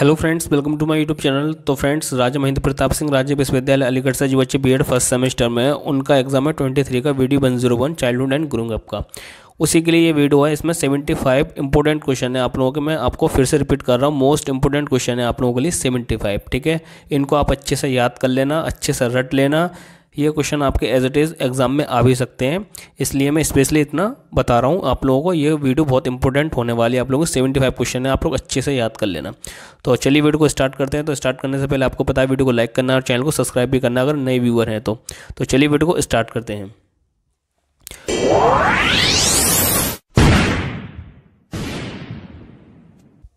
hello friends welcome to my YouTube channel तो friends Raja Mahendra Pratap Singh राज्य विश्वविद्यालय अलीगढ़ से जो बच्चे बीएड फर्स्ट सेमेस्टर में उनका एग्जाम है ट्वेंटी थ्री का video one zero one childhood and growing up का उसी के लिए ये वीडियो है इसमें सेवेंटी फाइव इंपॉर्टेंट क्वेश्चन है आप लोगों के मैं आपको फिर से रिपीट कर रहा हूँ मोस्ट इंपॉर्टेंट क्वेश्चन है आप लोगों के लिए सेवेंटी फाइव ठीक है इनको आप अच्छे से याद कर लेना अच्छे से रट लेना ये क्वेश्चन आपके एज इट इज़ एग्ज़ाम में आ भी सकते हैं इसलिए मैं स्पेशली इतना बता रहा हूँ आप लोगों को ये वीडियो बहुत इंपॉर्टेंट होने वाली है आप लोगों को सेवेंटी फाइव क्वेश्चन है आप लोग अच्छे से याद कर लेना तो चलिए वीडियो को स्टार्ट करते हैं तो स्टार्ट करने से पहले आपको पता है वीडियो को लाइक करना और चैनल को सब्सक्राइब भी करना अगर नए व्यूअर हैं तो, तो चलिए वीडियो को स्टार्ट करते हैं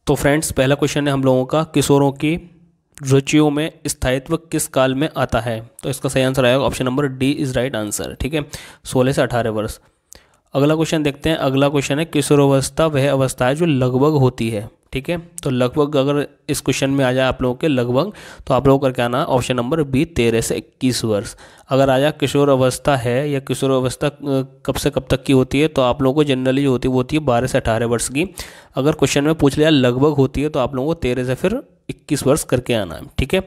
तो फ्रेंड्स पहला क्वेश्चन है हम लोगों का किशोरों की रुचियों में स्थायित्व किस काल में आता है तो इसका सही आंसर आएगा option number D is right answer ठीक है सोलह से अठारह वर्ष अगला क्वेश्चन देखते हैं अगला क्वेश्चन है किशोरावस्था वह अवस्था है जो लगभग होती है ठीक है तो लगभग अगर इस क्वेश्चन में आ जाए आप लोगों के लगभग तो आप लोगों का क्या आना ऑप्शन नंबर बी तेरह से इक्कीस वर्ष अगर आ जाए किशोर अवस्था है या किशोर अवस्था कब से कब तक की होती है तो आप लोगों को जनरली जो होती है वो होती है बारह से अठारह वर्ष की अगर क्वेश्चन में पूछ लिया लगभग होती है तो आप लोगों को तेरह से फिर इक्कीस वर्ष करके आना है ठीक है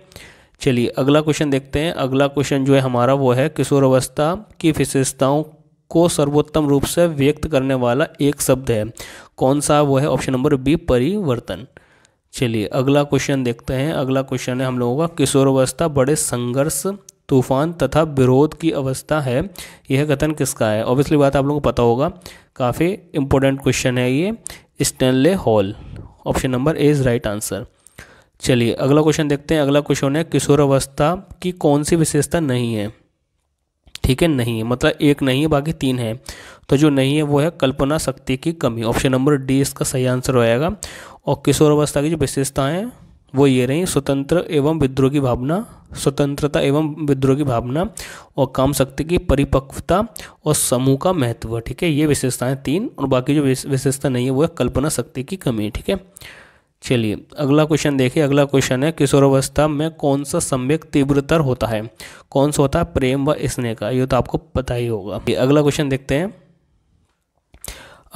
चलिए अगला क्वेश्चन देखते हैं अगला क्वेश्चन जो है हमारा वो है किशोर अवस्था की विशेषताओं को सर्वोत्तम रूप से व्यक्त करने वाला एक शब्द है कौन सा वो है ऑप्शन नंबर बी परिवर्तन चलिए अगला क्वेश्चन देखते हैं अगला क्वेश्चन है हम लोगों का किशोरावस्था बड़े संघर्ष तूफान तथा विरोध की अवस्था है यह कथन किसका है ऑब्वियसली बात आप लोगों को पता होगा काफ़ी इंपॉर्टेंट क्वेश्चन है ये Stanley Hall option number A is right answer चलिए अगला क्वेश्चन देखते हैं अगला क्वेश्चन है किशोरावस्था की कौन सी विशेषता नहीं है ठीक है नहीं है मतलब एक नहीं है बाकी तीन है तो जो नहीं है वो है कल्पना शक्ति की कमी ऑप्शन नंबर डी इसका सही आंसर होएगा और किशोरावस्था की जो विशेषताएं वो ये रही स्वतंत्र एवं विद्रोह की भावना स्वतंत्रता एवं विद्रोह की भावना और काम शक्ति की परिपक्वता और समूह का महत्व ठीक है ये विशेषताएं तीन और बाकी जो विशेषता नहीं है वो है कल्पना शक्ति की कमी ठीक है चलिए अगला क्वेश्चन देखिए अगला क्वेश्चन है किशोरावस्था में कौन सा संवेक तीव्रतर होता है कौन सा होता है प्रेम व स्नेह का ये तो आपको पता ही होगा अगला क्वेश्चन देखते हैं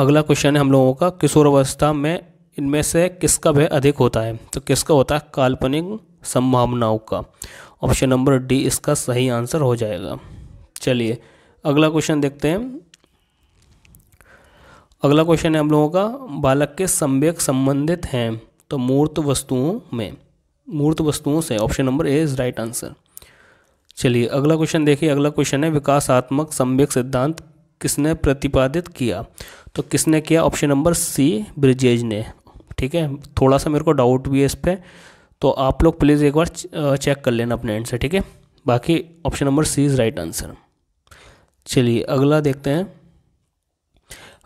अगला क्वेश्चन है हम लोगों का किशोरावस्था में इनमें से किसका भय अधिक होता है तो किसका होता है काल्पनिक संभावनाओं का ऑप्शन नंबर डी इसका सही आंसर हो जाएगा चलिए अगला क्वेश्चन देखते हैं अगला क्वेश्चन है हम लोगों का बालक के संवेक संबंधित हैं तो मूर्त वस्तुओं में मूर्त वस्तुओं से option number A is right answer चलिए अगला क्वेश्चन देखिए अगला क्वेश्चन है विकासात्मक सम्यक सिद्धांत किसने प्रतिपादित किया तो किसने किया ऑप्शन नंबर सी ब्रिजेज ने ठीक है थोड़ा सा मेरे को डाउट भी है इस पर तो आप लोग प्लीज़ एक बार चेक कर लेना अपने एंड से ठीक है बाकी option number C is right answer चलिए अगला देखते हैं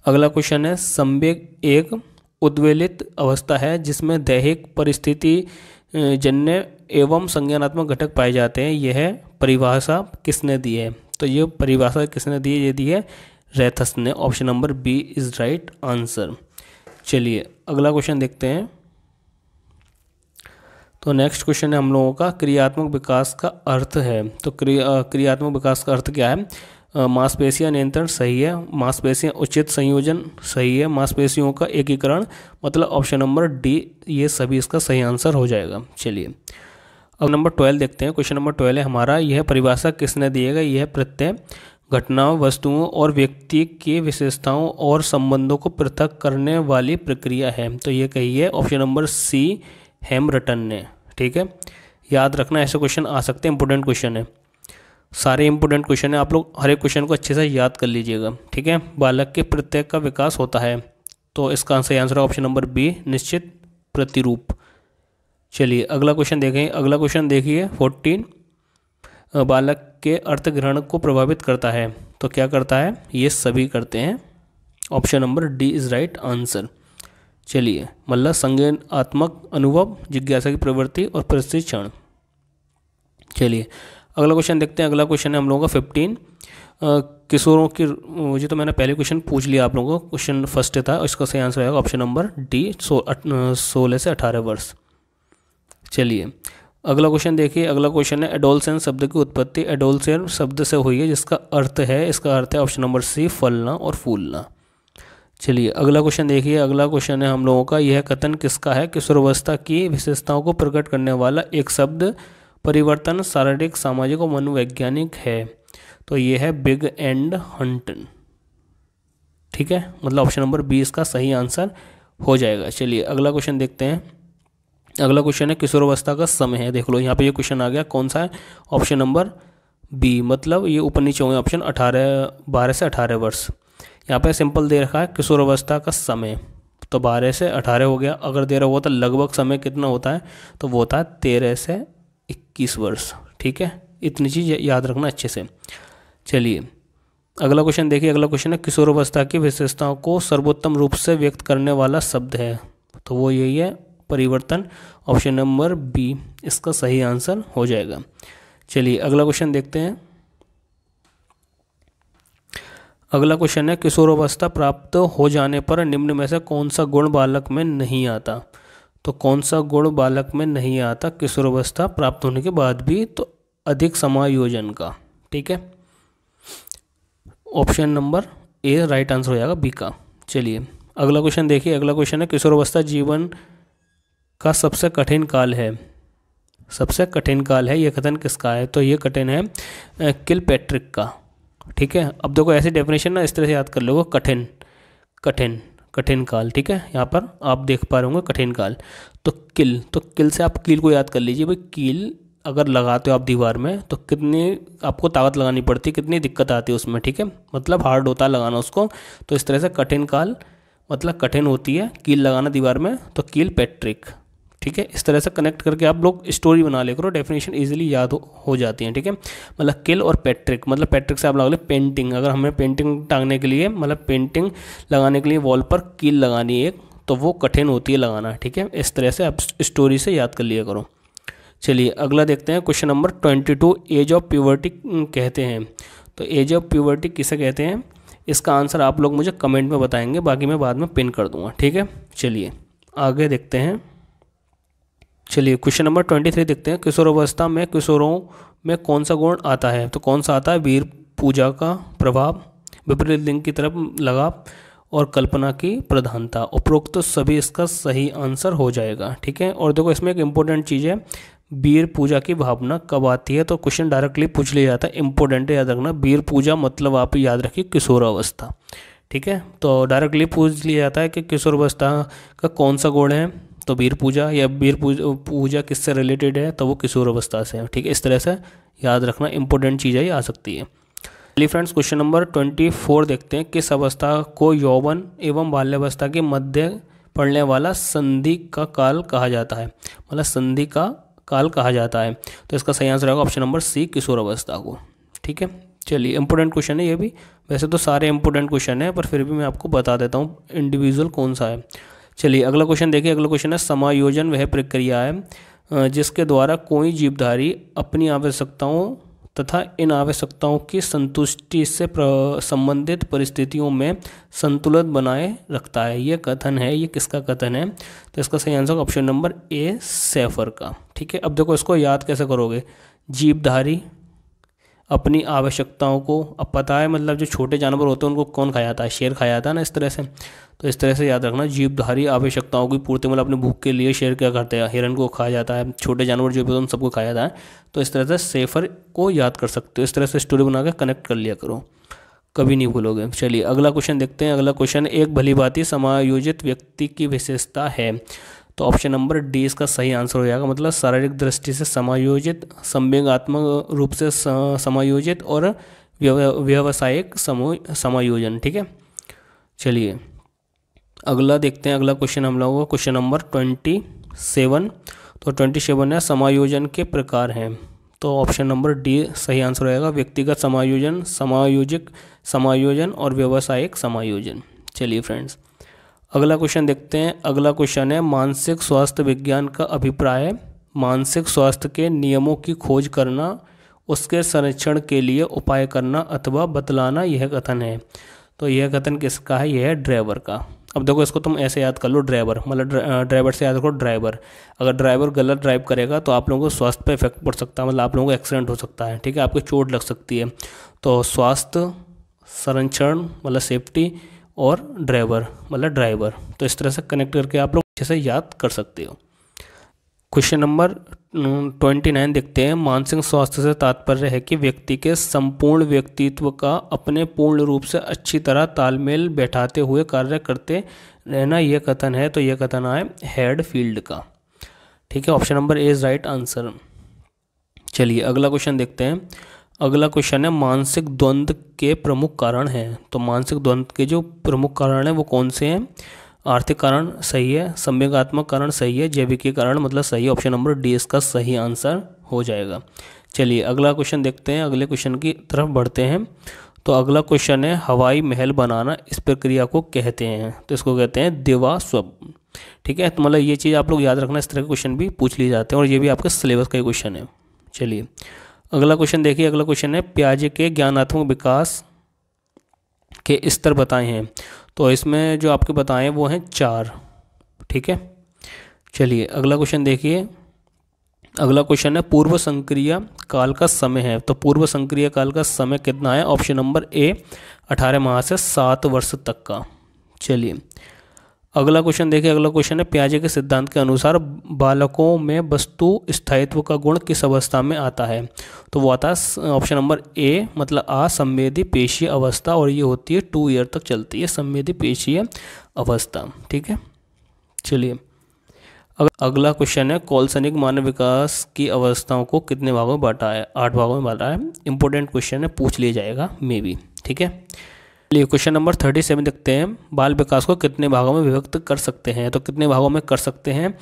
अगला क्वेश्चन है संवेग एक उद्वेलित अवस्था है जिसमें दैहिक परिस्थिति जन्य एवं संज्ञानात्मक घटक पाए जाते हैं यह परिभाषा किसने दी है तो ये परिभाषा किसने दी है ये दी है रेथस ने option number B is right answer चलिए अगला क्वेश्चन देखते हैं तो नेक्स्ट क्वेश्चन है हम लोगों का क्रियात्मक विकास का अर्थ है तो क्रिया क्रियात्मक विकास का अर्थ क्या है मांसपेशियां नियंत्रण सही है मांसपेशियां उचित संयोजन सही है मांसपेशियों का एकीकरण मतलब ऑप्शन नंबर डी ये सभी इसका सही आंसर हो जाएगा चलिए अब नंबर ट्वेल्व देखते हैं क्वेश्चन नंबर ट्वेल्व है हमारा यह परिभाषा किसने दिएगा यह प्रत्यय घटनाओं वस्तुओं और व्यक्ति की विशेषताओं और संबंधों को पृथक करने वाली प्रक्रिया है तो ये कही है ऑप्शन नंबर सी हेमरटन ने ठीक है याद रखना ऐसे क्वेश्चन आ सकते हैं इंपोर्टेंट क्वेश्चन है सारे इंपोर्टेंट क्वेश्चन हैं आप लोग हर एक क्वेश्चन को अच्छे से याद कर लीजिएगा ठीक है बालक के प्रत्येक का विकास होता है तो इसका सही आंसर है ऑप्शन नंबर बी निश्चित प्रतिरूप चलिए अगला क्वेश्चन देखें अगला क्वेश्चन देखिए फोर्टीन बालक के अर्थग्रहण को प्रभावित करता है तो क्या करता है ये सभी करते हैं option number D is right answer चलिए मतलब संज्ञानात्मक अनुभव जिज्ञासा की प्रवृत्ति और प्रशिक्षण चलिए अगला क्वेश्चन देखते हैं अगला क्वेश्चन है हम लोगों का फिफ्टीन किशोरों की मुझे तो मैंने पहले क्वेश्चन पूछ लिया आप लोगों को क्वेश्चन फर्स्ट था इसका सही आंसर आएगा ऑप्शन नंबर डी सोलह से अठारह वर्ष चलिए अगला क्वेश्चन देखिए अगला क्वेश्चन है एडोलसेन शब्द की उत्पत्ति एडोलसेन शब्द से हुई है जिसका अर्थ है इसका अर्थ है ऑप्शन नंबर सी फलना और फूलना चलिए अगला क्वेश्चन देखिए अगला क्वेश्चन है हम लोगों का यह कथन किसका है किशोरावस्था की विशेषताओं को प्रकट करने वाला एक शब्द परिवर्तन शारीरिक सामाजिक और मनोवैज्ञानिक है तो ये है बिग एंड हंटन ठीक है मतलब ऑप्शन नंबर बी इसका सही आंसर हो जाएगा चलिए अगला क्वेश्चन देखते हैं अगला क्वेश्चन है किशोरावस्था का समय है देख लो यहाँ पे ये क्वेश्चन आ गया कौन सा है ऑप्शन नंबर बी मतलब ये ऊपर नीचे होंगे ऑप्शन अठारह बारह से अठारह वर्ष यहाँ पे सिंपल दे रखा है किशोरावस्था का समय तो बारह से अठारह हो गया अगर दे रहा हुआ तो लगभग समय कितना होता है तो वो होता है तेरह से इक्कीस वर्ष ठीक है इतनी चीज़ याद रखना अच्छे से चलिए अगला क्वेश्चन देखिए अगला क्वेश्चन है किशोरावस्था की विशेषताओं को सर्वोत्तम रूप से व्यक्त करने वाला शब्द है तो वो यही है परिवर्तन ऑप्शन नंबर बी इसका सही आंसर हो जाएगा चलिए अगला क्वेश्चन देखते हैं अगला क्वेश्चन है किशोरावस्था प्राप्त हो जाने पर निम्न में से कौन सा गुण बालक में नहीं आता तो कौन सा गुण बालक में नहीं आता किशोरावस्था प्राप्त होने के बाद भी तो अधिक समायोजन का ठीक है option number A right answer हो जाएगा बी का चलिए अगला क्वेश्चन देखिए अगला क्वेश्चन है किशोरावस्था जीवन का सबसे कठिन काल है सबसे कठिन काल है यह कथन किसका है तो ये कठिन है किल पैट्रिक का ठीक है अब देखो ऐसी डेफिनेशन ना इस तरह से याद कर लोगे कठिन कठिन कठिन काल ठीक है यहाँ पर आप देख पा रहे होंगे कठिन काल तो किल तो किल से आप कील को याद कर लीजिए भाई कील अगर लगाते हो आप दीवार में तो कितनी आपको ताकत लगानी पड़ती है कितनी दिक्कत आती है उसमें ठीक है मतलब हार्ड होता है लगाना उसको तो इस तरह से कठिन काल मतलब कठिन होती है कील लगाना दीवार में तो कील पैट्रिक ठीक है इस तरह से कनेक्ट करके आप लोग स्टोरी बना ले करो डेफिनेशन ईजिली याद हो, हो जाती है ठीक है मतलब किल और पैट्रिक मतलब पैट्रिक से आप लगा पेंटिंग अगर हमें पेंटिंग टांगने के लिए मतलब पेंटिंग लगाने के लिए वॉल पर किल लगानी है तो वो कठिन होती है लगाना ठीक है इस तरह से आप स्टोरी से याद कर लिया करो चलिए अगला देखते हैं question number twenty two age of puberty कहते हैं तो एज ऑफ प्यूवर्टी किसे कहते हैं इसका आंसर आप लोग मुझे कमेंट में बताएंगे बाकी मैं बाद में पिन कर दूंगा ठीक है चलिए आगे देखते हैं चलिए क्वेश्चन नंबर ट्वेंटी थ्री देखते हैं किशोरावस्था में किशोरों में कौन सा गुण आता है तो कौन सा आता है वीर पूजा का प्रभाव विपरीत लिंग की तरफ लगाव और कल्पना की प्रधानता उपरोक्त तो सभी इसका सही आंसर हो जाएगा ठीक है और देखो इसमें एक इम्पोर्टेंट चीज़ है वीर पूजा की भावना कब आती है तो क्वेश्चन डायरेक्टली पूछ लिया जाता है इंपॉर्टेंट याद रखना वीर पूजा मतलब आप याद रखिए किशोरावस्था ठीक है तो डायरेक्टली पूछ लिया जाता है कि किशोरावस्था का कौन सा गुण है तो वीर पूजा या वीर पूजा, पूजा किससे रिलेटेड है तो वो किशोर अवस्था से है ठीक है इस तरह से याद रखना इंपॉर्टेंट चीज़ है आ सकती है चलिए friends question number twenty four देखते हैं किस अवस्था को यौवन एवं बाल्यावस्था के मध्य पड़ने वाला संधि का काल कहा जाता है मतलब संधि का काल कहा जाता है तो इसका सही आंसर होगा ऑप्शन नंबर सी किशोर अवस्था को ठीक है चलिए इंपॉर्टेंट क्वेश्चन है ये भी वैसे तो सारे इंपॉर्टेंट क्वेश्चन है पर फिर भी मैं आपको बता देता हूँ इंडिविजुअल कौन सा है चलिए अगला क्वेश्चन देखिए अगला क्वेश्चन है समायोजन वह प्रक्रिया है जिसके द्वारा कोई जीवधारी अपनी आवश्यकताओं तथा इन आवश्यकताओं की संतुष्टि से संबंधित परिस्थितियों में संतुलन बनाए रखता है यह कथन है ये किसका कथन है तो इसका सही answer option number A Shaffer का ठीक है अब देखो इसको याद कैसे करोगे जीवधारी अपनी आवश्यकताओं को अब पता है मतलब जो छोटे जानवर होते हैं उनको कौन खाया जाता है शेर खाया जाता है ना इस तरह से तो इस तरह से याद रखना जीवधारी आवश्यकताओं की पूर्ति मतलब अपने भूख के लिए शेर क्या करते हैं हिरन को खाया जाता है छोटे जानवर जो भी होते हैं उन सबको खाया जाता है तो इस तरह से सेफर को याद कर सकते हो इस तरह से स्टोरी बना के कनेक्ट कर लिया करो कभी नहीं भूलोगे चलिए अगला क्वेश्चन देखते हैं अगला क्वेश्चन एक भली भाती समायोजित व्यक्ति की विशेषता है तो ऑप्शन नंबर डी इसका सही आंसर हो जाएगा मतलब शारीरिक दृष्टि से समायोजित संवेगात्मक रूप से समायोजित और व्यावसायिक समायोजन ठीक है चलिए अगला देखते हैं अगला क्वेश्चन हम लोगों का क्वेश्चन नंबर ट्वेंटी सेवन तो ट्वेंटी सेवन है समायोजन के प्रकार हैं तो ऑप्शन नंबर डी सही आंसर रहेगा व्यक्तिगत समायोजन समायोजिक समायोजन और व्यावसायिक समायोजन चलिए फ्रेंड्स अगला क्वेश्चन देखते हैं अगला क्वेश्चन है मानसिक स्वास्थ्य विज्ञान का अभिप्राय मानसिक स्वास्थ्य के नियमों की खोज करना उसके संरक्षण के लिए उपाय करना अथवा बतलाना यह कथन है तो यह कथन किसका है यह है ड्राइवर का अब देखो इसको तुम ऐसे याद कर लो ड्राइवर मतलब ड्राइवर से याद रखो ड्राइवर अगर ड्राइवर गलत ड्राइव करेगा तो आप लोगों को स्वास्थ्य पर इफेक्ट पड़ सकता है मतलब आप लोगों को एक्सीडेंट हो सकता है ठीक है आपको चोट लग सकती है तो स्वास्थ्य संरक्षण मतलब सेफ्टी और ड्राइवर मतलब ड्राइवर तो इस तरह से कनेक्ट करके आप लोग अच्छे से याद कर सकते हो क्वेश्चन नंबर ट्वेंटी नाइन देखते हैं मानसिक स्वास्थ्य से तात्पर्य है कि व्यक्ति के संपूर्ण व्यक्तित्व का अपने पूर्ण रूप से अच्छी तरह तालमेल बैठाते हुए कार्य करते रहना यह कथन है तो यह कथन आए हेड फील्ड का ठीक है option number A is right answer चलिए अगला क्वेश्चन देखते हैं अगला क्वेश्चन है मानसिक द्वंद्व के प्रमुख कारण हैं तो मानसिक द्वंद्व के जो प्रमुख कारण हैं वो कौन से हैं आर्थिक कारण सही है संवेगात्मक कारण सही है जैविकी कारण मतलब सही ऑप्शन नंबर डी इसका सही आंसर हो जाएगा चलिए अगला क्वेश्चन देखते हैं अगले क्वेश्चन की तरफ बढ़ते हैं तो अगला क्वेश्चन है हवाई महल बनाना इस प्रक्रिया को कहते हैं तो इसको कहते हैं दिवा स्वप ठीक है तो मतलब ये चीज़ आप लोग याद रखना इस तरह के क्वेश्चन भी पूछ लिए जाते हैं और ये भी आपके सिलेबस का ही क्वेश्चन है चलिए अगला क्वेश्चन देखिए अगला क्वेश्चन है प्याजे के ज्ञानात्मक विकास के स्तर बताए हैं तो इसमें जो आपके बताए वो हैं चार ठीक है चलिए अगला क्वेश्चन देखिए अगला क्वेश्चन है पूर्व संक्रिय काल का समय है तो पूर्व संक्रिय काल का समय कितना है ऑप्शन नंबर ए अठारह माह से सात वर्ष तक का चलिए अगला क्वेश्चन देखिए अगला क्वेश्चन है प्याजे के सिद्धांत के अनुसार बालकों में वस्तु स्थायित्व का गुण किस अवस्था में आता है तो वो आता है ऑप्शन नंबर ए मतलब आ संवेदी पेशीय अवस्था और ये होती है टू ईयर तक चलती है संवेदी पेशीय अवस्था ठीक है चलिए अगला क्वेश्चन है कौलसनिक मानव विकास की अवस्थाओं को कितने भागों में बांटा है आठ भागों में बांटा है इंपॉर्टेंट क्वेश्चन है पूछ लिया जाएगा मे बी ठीक है चलिए क्वेश्चन नंबर थर्टी सेवन देखते हैं बाल विकास को कितने भागों में विभक्त कर सकते हैं तो कितने भागों में कर सकते हैं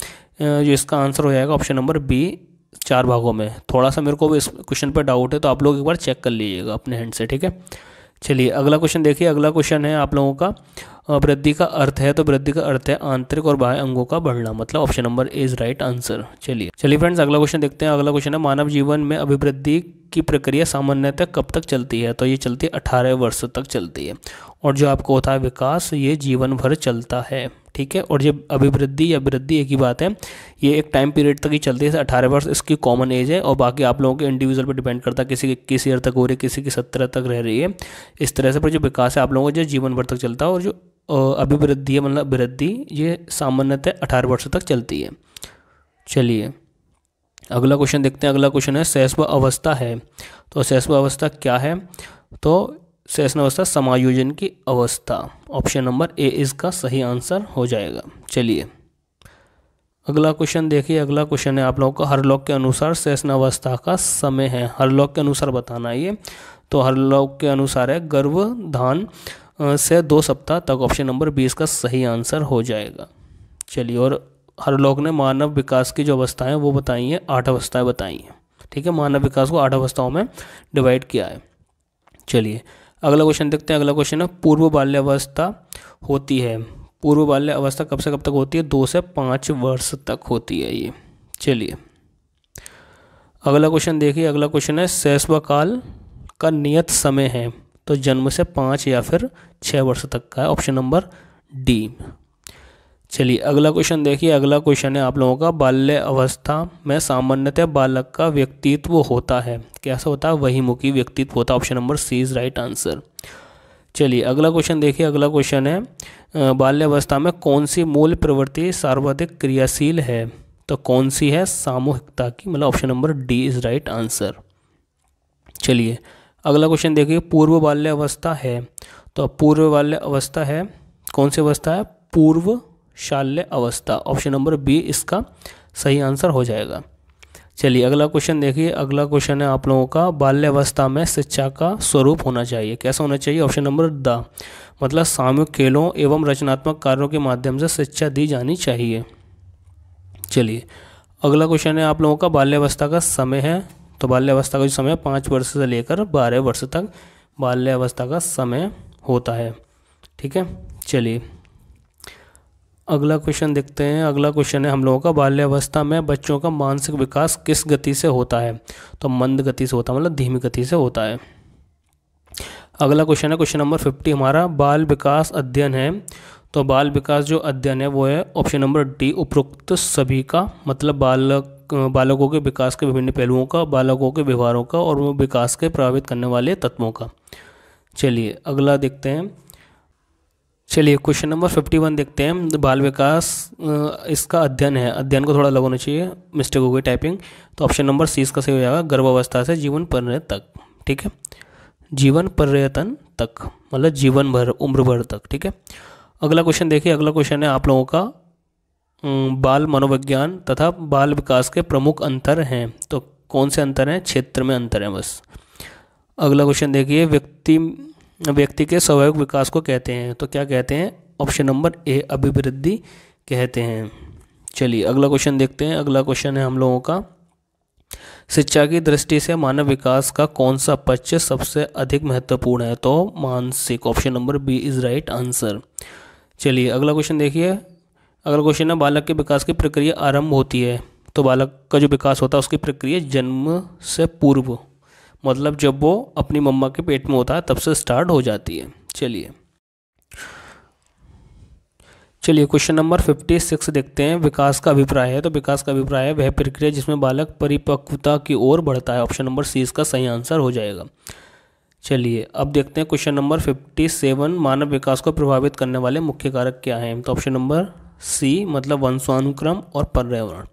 जो इसका आंसर हो जाएगा ऑप्शन नंबर बी चार भागों में थोड़ा सा मेरे को इस क्वेश्चन पर डाउट है तो आप लोग एक बार चेक कर लीजिएगा अपने हैंड से ठीक है चलिए अगला क्वेश्चन देखिए अगला क्वेश्चन है आप लोगों का वृद्धि का अर्थ है तो वृद्धि का अर्थ है आंतरिक और बाह्य अंगों का बढ़ना मतलब option number is right answer चलिए चलिए फ्रेंड्स अगला क्वेश्चन देखते हैं अगला क्वेश्चन है मानव जीवन में अभिवृद्धि की प्रक्रिया सामान्यतः कब तक चलती है तो ये चलती है अठारह वर्ष तक चलती है और जो आपको होता है विकास ये जीवन भर चलता है ठीक है और ये अभिवृद्धि या वृद्धि एक ही बात है ये एक टाइम पीरियड तक ही चलती है अठारह वर्ष इसकी कॉमन एज है और बाकी आप लोगों के इंडिविजुअल पर डिपेंड करता है किसी की इक्कीस ईयर तक हो रही है किसी की सत्रह तक रह रही है इस तरह से पर जो विकास है आप लोगों का जो जीवन भर तक चलता है और जो अभिवृद्धि है मतलब वृद्धि ये सामान्यतः अठारह वर्ष तक चलती है चलिए अगला क्वेश्चन देखते हैं अगला क्वेश्चन है सहस्व अवस्था है तो शैशव अवस्था क्या है तो शेषण अवस्था समायोजन की अवस्था ऑप्शन नंबर ए इसका सही आंसर हो जाएगा चलिए अगला क्वेश्चन देखिए अगला क्वेश्चन है आप लोगों का हर लोक के अनुसार शेषण अवस्था का समय है हर लोक के अनुसार बताना ये तो हर लोक के अनुसार है गर्भधान से दो सप्ताह तक ऑप्शन नंबर बी इसका सही आंसर हो जाएगा चलिए और हर लोग ने मानव विकास की जो अवस्थाएं वो बताई हैं आठ अवस्थाएं बताई हैं ठीक है मानव विकास को आठ अवस्थाओं में डिवाइड किया है चलिए अगला क्वेश्चन देखते हैं अगला क्वेश्चन है पूर्व बाल्यावस्था होती है पूर्व बाल्यावस्था कब से कब तक होती है दो से पाँच वर्ष तक होती है ये चलिए अगला क्वेश्चन देखिए अगला क्वेश्चन है शैशवाकाल का नियत समय है तो जन्म से पाँच या फिर छः वर्ष तक का है ऑप्शन नंबर डी चलिए अगला क्वेश्चन देखिए अगला क्वेश्चन है आप लोगों का बाल्य अवस्था में सामान्यतः बालक का व्यक्तित्व होता है कैसा होता है वही मुखी व्यक्तित्व होता है option number C is right answer चलिए अगला क्वेश्चन देखिए अगला क्वेश्चन है बाल्यावस्था में कौन सी मूल प्रवृत्ति सर्वाधिक क्रियाशील है तो कौन सी है सामूहिकता की मतलब option number D is right answer चलिए अगला क्वेश्चन देखिए पूर्व बाल्य अवस्था है तो पूर्व बाल्य अवस्था है कौन सी अवस्था है पूर्व शाल्य अवस्था ऑप्शन नंबर बी इसका सही आंसर हो जाएगा चलिए अगला क्वेश्चन देखिए अगला क्वेश्चन है आप लोगों का बाल्यावस्था में शिक्षा का स्वरूप होना चाहिए कैसा होना चाहिए ऑप्शन नंबर द मतलब सामूहिक खेलों एवं रचनात्मक कार्यों के माध्यम से शिक्षा दी जानी चाहिए चलिए अगला क्वेश्चन है आप लोगों का बाल्यावस्था का समय है तो बाल्यावस्था का जो समय पाँच वर्ष से लेकर बारह वर्ष तक बाल्यावस्था का समय होता है ठीक है चलिए अगला क्वेश्चन देखते हैं अगला क्वेश्चन है हम लोगों का बाल्यावस्था में बच्चों का मानसिक विकास किस गति से होता है तो मंद गति से होता है मतलब धीमी गति से होता है अगला क्वेश्चन है क्वेश्चन नंबर फिफ्टी हमारा बाल विकास अध्ययन है तो बाल विकास जो अध्ययन है वो है ऑप्शन नंबर डी उपरोक्त सभी का मतलब बालक बालकों के विकास के विभिन्न पहलुओं का बालकों के व्यवहारों का और विकास के प्रभावित करने वाले तत्वों का चलिए अगला देखते हैं चलिए क्वेश्चन नंबर फिफ्टी वन देखते हैं बाल विकास इसका अध्ययन है अध्ययन को थोड़ा लगाना होना चाहिए मिस्टेक हो गई टाइपिंग तो ऑप्शन नंबर सी इसका सही हो जाएगा गर्भावस्था से जीवन पर्यटन तक ठीक है जीवन पर्यटन तक मतलब जीवन भर उम्र भर तक ठीक है अगला क्वेश्चन देखिए अगला क्वेश्चन है आप लोगों का बाल मनोविज्ञान तथा बाल विकास के प्रमुख अंतर हैं तो कौन से अंतर हैं क्षेत्र में अंतर हैं बस अगला क्वेश्चन देखिए व्यक्ति व्यक्ति के स्वाभाविक विकास को कहते हैं तो क्या कहते हैं ऑप्शन नंबर ए अभिवृद्धि कहते हैं चलिए अगला क्वेश्चन देखते हैं अगला क्वेश्चन है हम लोगों का शिक्षा की दृष्टि से मानव विकास का कौन सा पक्ष सबसे अधिक महत्वपूर्ण है तो मानसिक option number B is right answer चलिए अगला क्वेश्चन देखिए अगला क्वेश्चन है बालक के विकास की प्रक्रिया आरंभ होती है तो बालक का जो विकास होता है उसकी प्रक्रिया जन्म से पूर्व मतलब जब वो अपनी मम्मा के पेट में होता है तब से स्टार्ट हो जाती है चलिए चलिए क्वेश्चन नंबर फिफ्टी सिक्स देखते हैं विकास का अभिप्राय है तो विकास का अभिप्राय है वह प्रक्रिया जिसमें बालक परिपक्वता की ओर बढ़ता है ऑप्शन नंबर सी इसका सही आंसर हो जाएगा चलिए अब देखते हैं क्वेश्चन नंबर फिफ्टी सेवन मानव विकास को प्रभावित करने वाले मुख्य कारक क्या हैं तो ऑप्शन नंबर सी मतलब वंशानुक्रम और पर्यावरण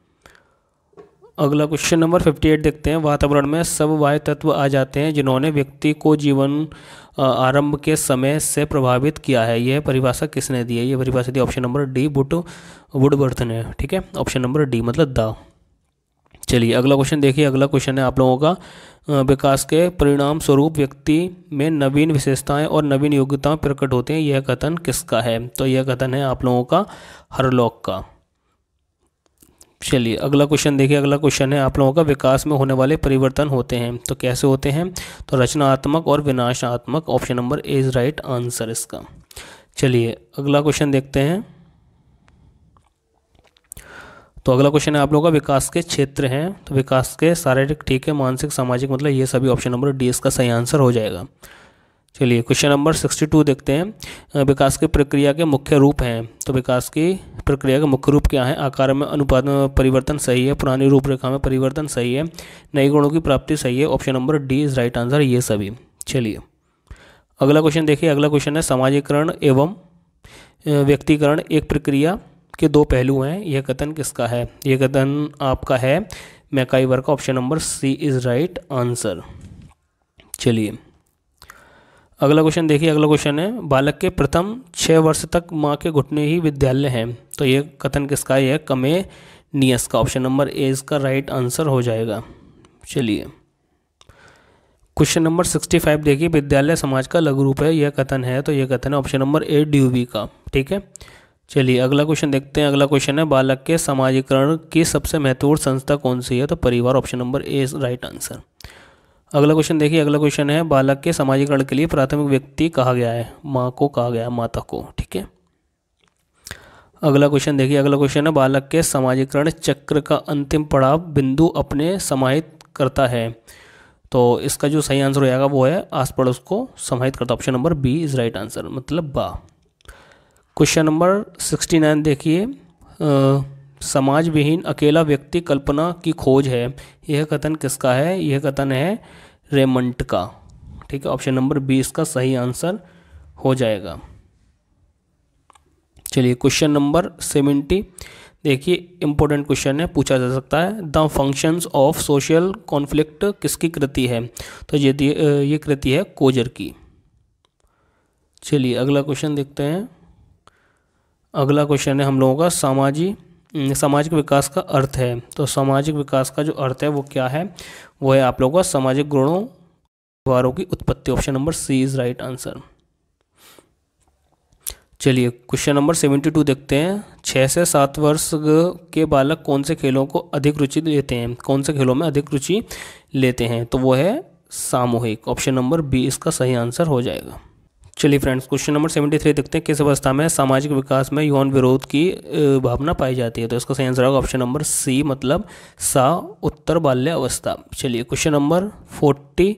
अगला क्वेश्चन नंबर 58 देखते हैं वातावरण में सब वाय तत्व आ जाते हैं जिन्होंने व्यक्ति को जीवन आरंभ के समय से प्रभावित किया है यह परिभाषा किसने दी है यह परिभाषा दी option number D Woodworth ने ठीक है ऑप्शन नंबर डी मतलब द चलिए अगला क्वेश्चन देखिए अगला क्वेश्चन है आप लोगों का विकास के परिणाम स्वरूप व्यक्ति में नवीन विशेषताएं और नवीन योग्यताएं प्रकट होते हैं यह कथन किसका है तो यह कथन है आप लोगों का हरलोक का चलिए अगला क्वेश्चन देखिए अगला क्वेश्चन है आप लोगों का विकास में होने वाले परिवर्तन होते हैं तो कैसे होते हैं तो रचनात्मक और विनाशात्मक option number A is right answer इसका चलिए अगला क्वेश्चन देखते हैं तो अगला क्वेश्चन है आप लोगों का विकास के क्षेत्र हैं तो विकास के शारीरिक ठीक है मानसिक सामाजिक मतलब ये सभी ऑप्शन नंबर डी इसका सही आंसर हो जाएगा चलिए क्वेश्चन नंबर सिक्सटी टू देखते हैं विकास की प्रक्रिया के मुख्य रूप हैं तो विकास की प्रक्रिया के मुख्य रूप क्या है आकार में अनुपात में परिवर्तन सही है पुरानी रूपरेखा में परिवर्तन सही है नई गुणों की प्राप्ति सही है option number D is right answer ये सभी चलिए अगला क्वेश्चन देखिए अगला क्वेश्चन है सामाजिकरण एवं व्यक्तिकरण एक प्रक्रिया के दो पहलू हैं यह कथन किसका है यह कथन आपका है मैकाइवर का option number C is right answer चलिए अगला क्वेश्चन देखिए अगला क्वेश्चन है बालक के प्रथम छः वर्ष तक माँ के घुटने ही विद्यालय हैं तो ये कथन किसका है कमे नियस का ऑप्शन नंबर ए इसका राइट आंसर हो जाएगा चलिए क्वेश्चन नंबर सिक्सटी फाइव देखिए विद्यालय समाज का लघु रूप है यह कथन है तो यह कथन है ऑप्शन नंबर ए ड्यूबी का ठीक है चलिए अगला क्वेश्चन देखते हैं अगला क्वेश्चन है बालक के समाजीकरण की सबसे महत्वपूर्ण संस्था कौन सी है तो परिवार option number A is right answer अगला क्वेश्चन देखिए अगला क्वेश्चन है बालक के समाजीकरण के लिए प्राथमिक व्यक्ति कहा गया है माँ को कहा गया है माता को ठीक है अगला क्वेश्चन देखिए अगला क्वेश्चन है बालक के समाजीकरण चक्र का अंतिम पड़ाव बिंदु अपने समाहित करता है तो इसका जो सही आंसर हो जाएगा वो है आस पड़ोस को समाहित करता option number B is right answer मतलब बा क्वेश्चन नंबर सिक्सटी नाइन देखिए समाज विहीन अकेला व्यक्ति कल्पना की खोज है यह कथन किसका है यह कथन है रेमंट का ठीक है ऑप्शन नंबर बी इसका सही आंसर हो जाएगा चलिए क्वेश्चन नंबर सेवेंटी देखिए इंपॉर्टेंट क्वेश्चन है पूछा जा सकता है the functions of social conflict किसकी कृति है तो ये ये कृति है कोजर की चलिए अगला क्वेश्चन देखते हैं अगला क्वेश्चन है हम लोगों का सामाजिक हम्म, सामाजिक विकास का अर्थ है तो सामाजिक विकास का जो अर्थ है वो क्या है वो है आप लोगों का सामाजिक गुणों द्वारों की उत्पत्ति option number C is right answer चलिए क्वेश्चन नंबर सेवेंटी टू देखते हैं छः से सात वर्ष के बालक कौन से खेलों को अधिक रुचि लेते हैं कौन से खेलों में अधिक रुचि लेते हैं तो वो है सामूहिक ऑप्शन नंबर बी इसका सही आंसर हो जाएगा चलिए friends question number seventy three देखते हैं किस अवस्था में सामाजिक विकास में यौन विरोध की भावना पाई जाती है तो इसका सही आंसर होगा ऑप्शन नंबर सी मतलब सा उत्तर बाल्य अवस्था चलिए question number forty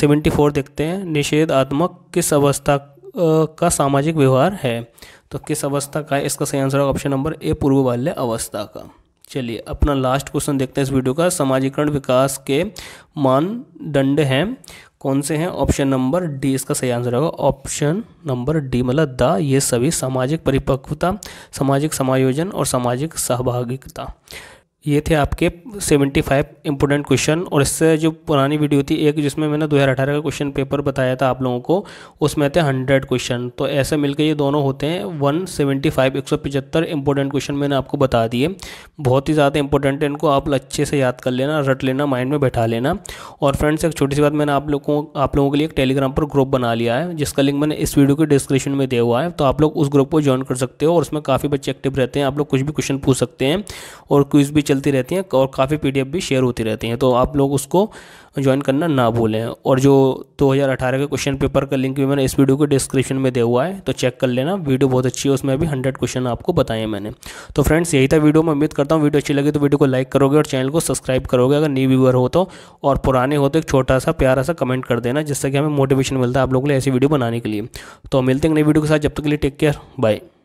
seventy four देखते हैं निषेधात्मक किस अवस्था का सामाजिक व्यवहार है तो किस अवस्था का इसका सही आंसर होगा ऑप्शन नंबर ए पूर्व बाल्य अवस्था का चलिए अपना लास्ट क्वेश्चन देखते हैं इस वीडियो का सामाजिकरण विकास के मानदंड हैं कौन से हैं ऑप्शन नंबर डी इसका सही आंसर होगा ऑप्शन नंबर डी मतलब द ये सभी सामाजिक परिपक्वता सामाजिक समायोजन और सामाजिक सहभागिता ये थे आपके 75 इंपोर्टेंट क्वेश्चन और इससे जो पुरानी वीडियो थी एक जिसमें मैंने 2018 का क्वेश्चन पेपर बताया था आप लोगों को उसमें थे 100 क्वेश्चन तो ऐसे मिलकर ये दोनों होते हैं 175 पिचहत्तर इंपोर्टेंट क्वेश्चन मैंने आपको बता दिए बहुत ही ज़्यादा इंपॉर्टेंट है इनको आप अच्छे से याद कर लेना रट लेना माइंड में बैठा लेना और फ्रेंड्स एक छोटी सी बात मैंने आप लोगों आप लोगों के लिए एक टेलीग्राम पर ग्रुप बना लिया है जिसका लिंक मैंने इस वीडियो के डिस्क्रिप्शन में दिया हुआ है तो आप लोग उस ग्रुप को ज्वाइन कर सकते हो और उसमें काफ़ी बच्चे एक्टिव रहते हैं आप लोग कुछ भी क्वेश्चन पूछ सकते हैं और कुछ भी चलती रहती हैं और काफ़ी पी भी शेयर होती रहती हैं तो आप लोग उसको ज्वाइन करना ना भूलें और जो 2018 के क्वेश्चन पेपर का लिंक भी मैंने इस वीडियो के डिस्क्रिप्शन में दे हुआ है तो चेक कर लेना वीडियो बहुत अच्छी है उसमें भी हंड्रेड क्वेश्चन आपको बताए मैंने तो फ्रेंड्स यही था वीडियो मैं उम्मीद करता हूँ वीडियो अच्छी लगी तो वीडियो को लाइक करोगे और चैनल को सब्सक्राइब करोगे अगर न्यू व्यूअर हो तो और पुराने हो तो एक छोटा सा प्यारा सा कमेंट कर देना जिससे कि हमें मोटिवेशन मिलता है आप लोगों के लिए ऐसी वीडियो बनाने के लिए तो मिलते हैं नई वीडियो के साथ जब तक के लिए टेक केयर बाय